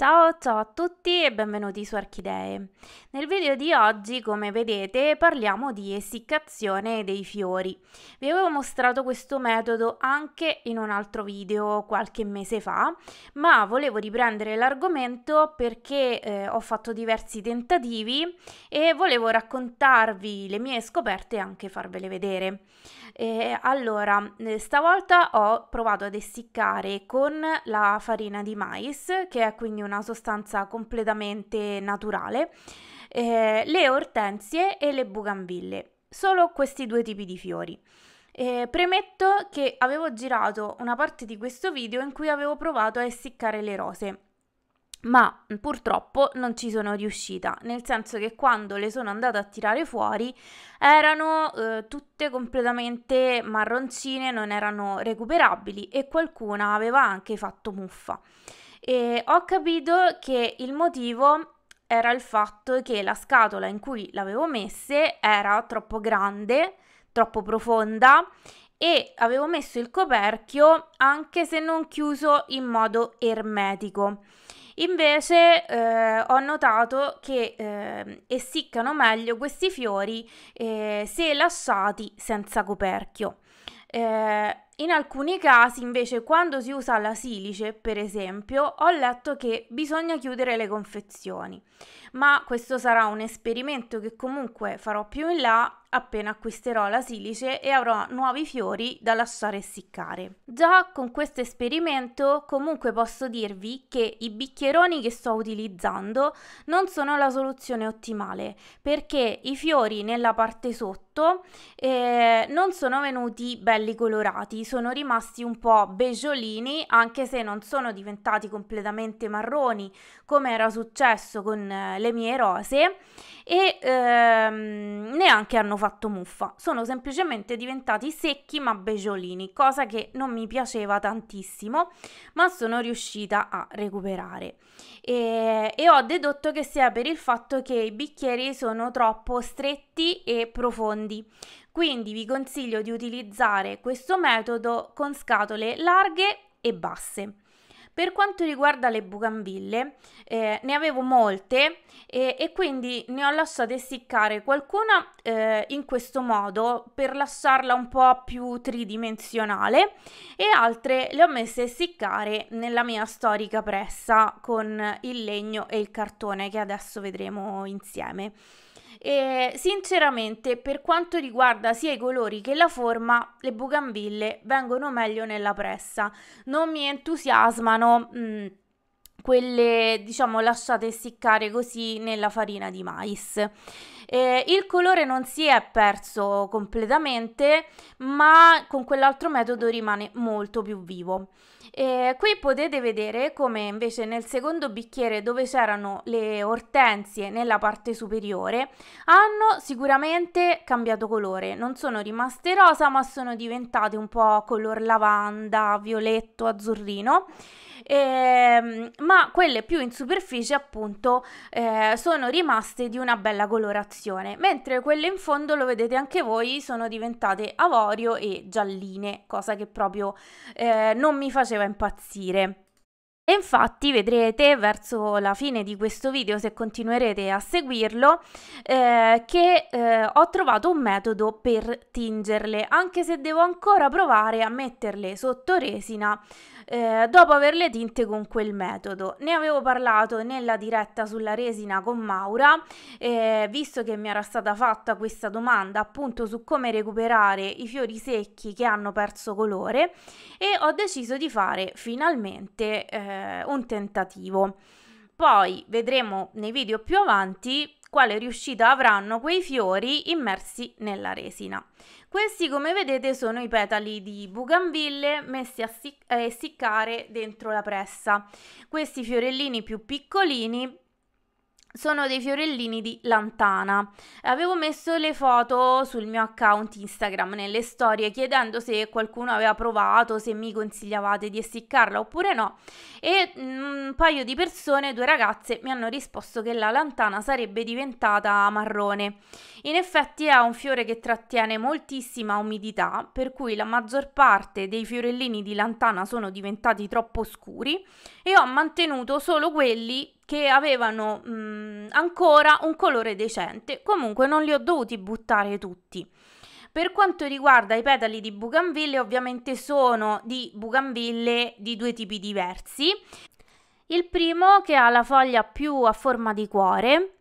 Ciao, ciao a tutti e benvenuti su Archidee. Nel video di oggi, come vedete, parliamo di essiccazione dei fiori. Vi avevo mostrato questo metodo anche in un altro video qualche mese fa, ma volevo riprendere l'argomento perché eh, ho fatto diversi tentativi e volevo raccontarvi le mie scoperte e anche farvele vedere. Eh, allora, stavolta ho provato ad essiccare con la farina di mais, che è quindi una una sostanza completamente naturale, eh, le ortensie e le bucanville, solo questi due tipi di fiori. Eh, premetto che avevo girato una parte di questo video in cui avevo provato a essiccare le rose, ma mm, purtroppo non ci sono riuscita, nel senso che quando le sono andata a tirare fuori erano eh, tutte completamente marroncine, non erano recuperabili e qualcuna aveva anche fatto muffa e ho capito che il motivo era il fatto che la scatola in cui l'avevo messe era troppo grande, troppo profonda e avevo messo il coperchio anche se non chiuso in modo ermetico. Invece eh, ho notato che eh, essiccano meglio questi fiori eh, se lasciati senza coperchio. Eh, in alcuni casi invece quando si usa la silice, per esempio, ho letto che bisogna chiudere le confezioni, ma questo sarà un esperimento che comunque farò più in là appena acquisterò la silice e avrò nuovi fiori da lasciare essiccare. Già con questo esperimento comunque posso dirvi che i bicchieroni che sto utilizzando non sono la soluzione ottimale perché i fiori nella parte sotto eh, non sono venuti belli colorati, sono rimasti un po' beggiolini anche se non sono diventati completamente marroni come era successo con eh, le mie rose e ehm, neanche hanno fatto muffa, sono semplicemente diventati secchi ma beggiolini, cosa che non mi piaceva tantissimo, ma sono riuscita a recuperare. E, e ho dedotto che sia per il fatto che i bicchieri sono troppo stretti e profondi. Quindi vi consiglio di utilizzare questo metodo con scatole larghe e basse. Per quanto riguarda le bucambille, eh, ne avevo molte e, e, quindi ne ho lasciate seccare qualcuna eh, in questo modo per lasciarla un po' più tridimensionale e altre le ho messe a nella mia storica pressa con il legno e il cartone che adesso vedremo insieme. E eh, sinceramente, per quanto riguarda sia i colori che la forma, le bucambille vengono meglio nella pressa. Non mi entusiasmano. Mh, mm, quelle diciamo lasciate essiccare così nella farina di mais eh, il colore non si è perso completamente, ma con quell'altro metodo rimane molto più vivo. Eh, qui potete vedere come invece nel secondo bicchiere dove c'erano le ortensie nella parte superiore hanno sicuramente cambiato colore, non sono rimaste rosa ma sono diventate un po' color lavanda, violetto, azzurrino. Eh, ma quelle più in superficie appunto eh, sono rimaste di una bella colorazione colorazione, mentre quelle in fondo lo vedete anche voi sono diventate avorio e gialline, cosa che proprio eh, non mi faceva impazzire. E infatti vedrete verso la fine di questo video, se continuerete a seguirlo, eh, che eh, ho trovato un metodo per tingerle, anche se devo ancora provare a metterle sotto resina eh, dopo averle tinte con quel metodo. Ne avevo parlato nella diretta sulla resina con Maura, visto che mi era stata fatta questa domanda appunto su come recuperare i fiori secchi che hanno perso colore e ho deciso di fare finalmente eh, eh, un tentativo. Poi vedremo nei video più avanti quale riuscita avranno quei fiori immersi nella resina. Questi come vedete sono i petali di buganville messi a essiccare dentro la pressa. Questi fiorellini più piccolini sono dei fiorellini di lantana. Avevo messo le foto sul mio account Instagram nelle storie chiedendo se qualcuno aveva provato, se mi consigliavate di essiccarla oppure no e mm, un paio di persone, due ragazze, mi hanno risposto che la lantana sarebbe diventata marrone. In effetti è un fiore che trattiene moltissima umidità, per cui la maggior parte dei fiorellini di lantana sono diventati troppo scuri e ho mantenuto solo quelli che avevano mh, ancora un colore decente. Comunque non li ho dovuti buttare tutti. Per quanto riguarda i petali di buganville, ovviamente sono di buganville di due tipi diversi. Il primo che ha la foglia più a forma di cuore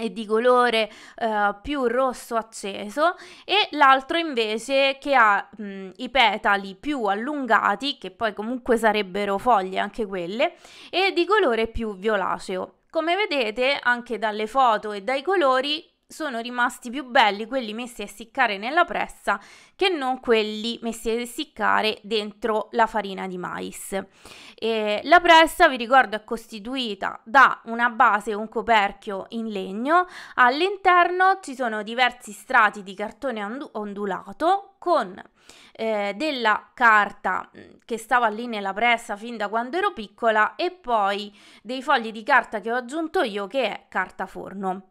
e di colore eh, più rosso acceso e l'altro invece che ha mh, i petali più allungati che poi comunque sarebbero foglie anche quelle e di colore più violaceo come vedete anche dalle foto e dai colori sono rimasti più belli quelli messi a essiccare nella pressa che non quelli messi a essiccare dentro la farina di mais. E la pressa, vi ricordo, è costituita da una base e un coperchio in legno, all'interno ci sono diversi strati di cartone ondu- ondulato con eh, della carta mm, che stava lì nella pressa fin da quando ero piccola e poi dei fogli di carta che ho aggiunto io che è carta forno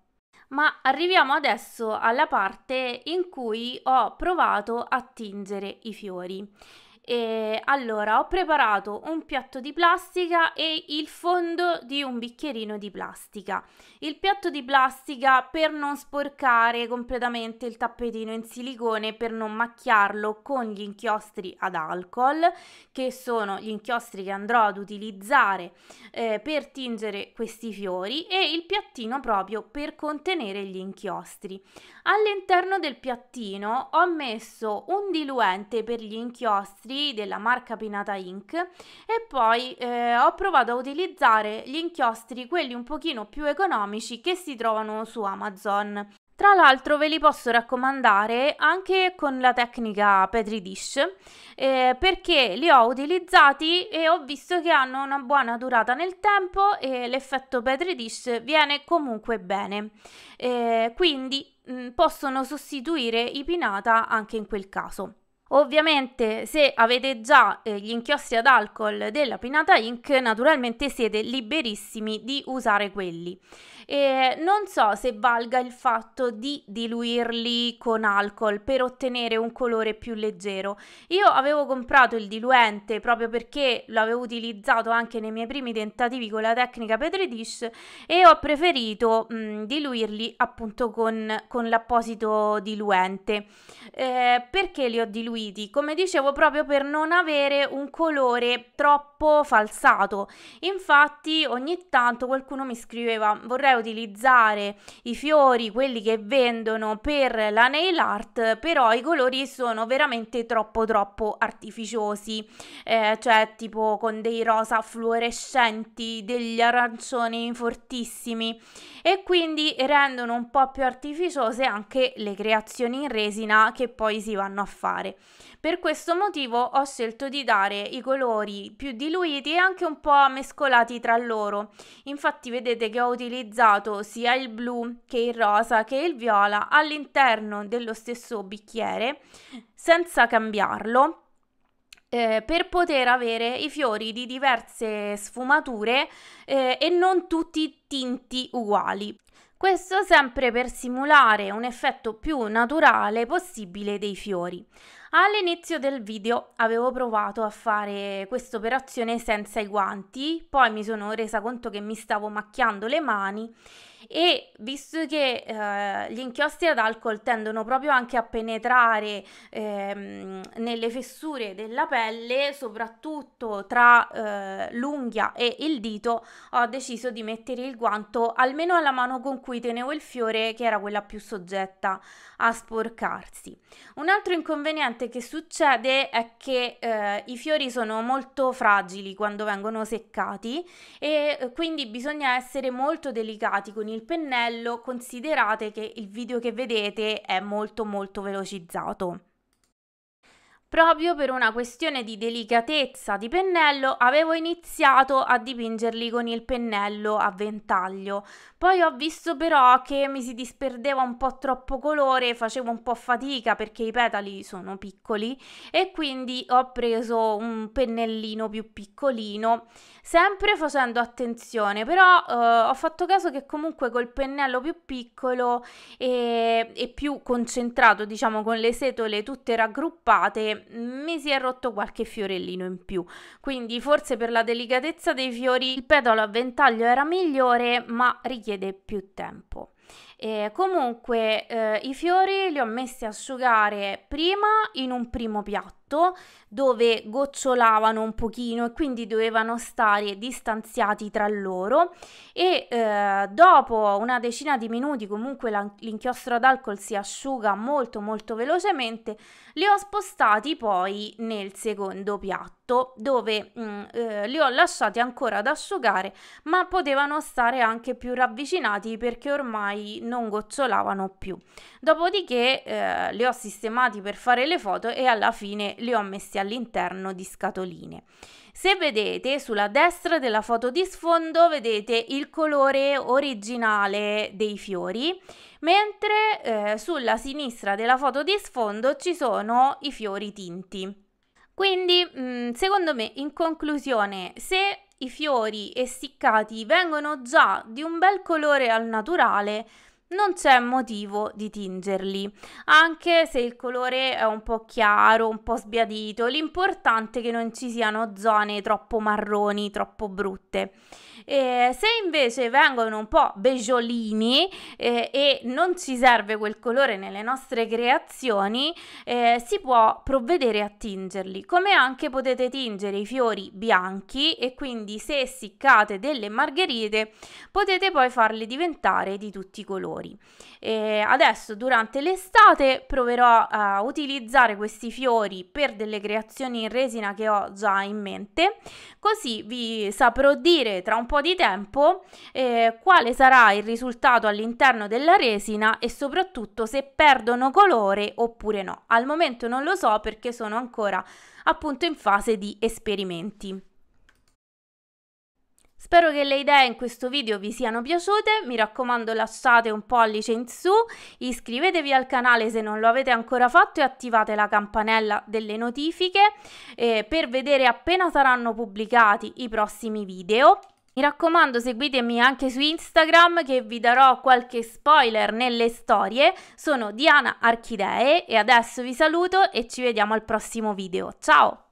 ma arriviamo adesso alla parte in cui ho provato a tingere i fiori. E allora ho preparato un piatto di plastica e il fondo di un bicchierino di plastica. Il piatto di plastica per non sporcare completamente il tappetino in silicone, per non macchiarlo con gli inchiostri ad alcol, che sono gli inchiostri che andrò ad utilizzare eh, per tingere questi fiori, e il piattino proprio per contenere gli inchiostri. All'interno del piattino ho messo un diluente per gli inchiostri della marca Pinata Ink e poi eh, ho provato a utilizzare gli inchiostri, quelli un pochino più economici che si trovano su Amazon. Tra l'altro ve li posso raccomandare anche con la tecnica Petri Dish eh, perché li ho utilizzati e ho visto che hanno una buona durata nel tempo e l'effetto Petri Dish viene comunque bene. Eh, quindi mh, mm, possono sostituire i pinata anche in quel caso. Ovviamente se avete già eh, gli inchiostri ad alcol della Pinata Inc, naturalmente siete liberissimi di usare quelli e non so se valga il fatto di diluirli con alcol per ottenere un colore più leggero. Io avevo comprato il diluente proprio perché l'avevo utilizzato anche nei miei primi tentativi con la tecnica Petri Dish e ho preferito mh, mm, diluirli appunto con, con l'apposito diluente. Eh, perché li ho diluiti? Come dicevo, proprio per non avere un colore troppo falsato. Infatti ogni tanto qualcuno mi scriveva vorrei utilizzare i fiori, quelli che vendono per la nail art, però i colori sono veramente troppo troppo artificiosi, eh, cioè tipo con dei rosa fluorescenti, degli arancioni fortissimi e quindi rendono un po' più artificiose anche le creazioni in resina che poi si vanno a fare. Per questo motivo ho scelto di dare i colori più diluiti e anche un po' mescolati tra loro. Infatti vedete che ho utilizzato mischiato sia il blu che il rosa che il viola all'interno dello stesso bicchiere senza cambiarlo eh, per poter avere i fiori di diverse sfumature eh, e non tutti tinti uguali. Questo sempre per simulare un effetto più naturale possibile dei fiori. All'inizio del video avevo provato a fare questa operazione senza i guanti, poi mi sono resa conto che mi stavo macchiando le mani e visto che eh, gli inchiostri ad alcol tendono proprio anche a penetrare ehm, nelle fessure della pelle, soprattutto tra eh, l'unghia e il dito, ho deciso di mettere il guanto almeno alla mano con cui tenevo il fiore, che era quella più soggetta a sporcarsi. Un altro inconveniente che succede è che eh, i fiori sono molto fragili quando vengono seccati e eh, quindi bisogna essere molto delicati con il pennello considerate che il video che vedete è molto molto velocizzato. Proprio per una questione di delicatezza di pennello avevo iniziato a dipingerli con il pennello a ventaglio, poi ho visto però che mi si disperdeva un po' troppo colore, facevo un po' fatica perché i petali sono piccoli e quindi ho preso un pennellino più piccolino, sempre facendo attenzione, però eh, ho fatto caso che comunque col pennello più piccolo e, e più concentrato, diciamo con le setole tutte raggruppate, mi si è rotto qualche fiorellino in più. Quindi forse per la delicatezza dei fiori il petalo a ventaglio era migliore, ma richiede più tempo. E comunque eh, i fiori li ho messi a asciugare prima in un primo piatto dove gocciolavano un pochino e quindi dovevano stare distanziati tra loro e eh, dopo una decina di minuti comunque la, l'inchiostro ad alcol si asciuga molto molto velocemente li ho spostati poi nel secondo piatto sotto dove mh, mm, eh, li ho lasciati ancora ad asciugare, ma potevano stare anche più ravvicinati perché ormai non gocciolavano più. Dopodiché eh, li ho sistemati per fare le foto e alla fine li ho messi all'interno di scatoline. Se vedete sulla destra della foto di sfondo vedete il colore originale dei fiori, mentre eh, sulla sinistra della foto di sfondo ci sono i fiori tinti. Quindi, mh, mm, secondo me, in conclusione, se i fiori essiccati vengono già di un bel colore al naturale, non c'è motivo di tingerli, anche se il colore è un po' chiaro, un po' sbiadito, l'importante è che non ci siano zone troppo marroni, troppo brutte. Eh, se invece vengono un po' beggiolini eh, e non ci serve quel colore nelle nostre creazioni, eh, si può provvedere a tingerli, come anche potete tingere i fiori bianchi e quindi se essiccate delle margherite potete poi farle diventare di tutti i colori. adesso durante l'estate proverò a utilizzare questi fiori per delle creazioni in resina che ho già in mente, così vi saprò dire tra un po' po' di tempo eh, quale sarà il risultato all'interno della resina e soprattutto se perdono colore oppure no. Al momento non lo so perché sono ancora appunto in fase di esperimenti. Spero che le idee in questo video vi siano piaciute, mi raccomando lasciate un pollice in su, iscrivetevi al canale se non lo avete ancora fatto e attivate la campanella delle notifiche eh, per vedere appena saranno pubblicati i prossimi video mi raccomando, seguitemi anche su Instagram che vi darò qualche spoiler nelle storie. Sono Diana Archidee e adesso vi saluto e ci vediamo al prossimo video. Ciao!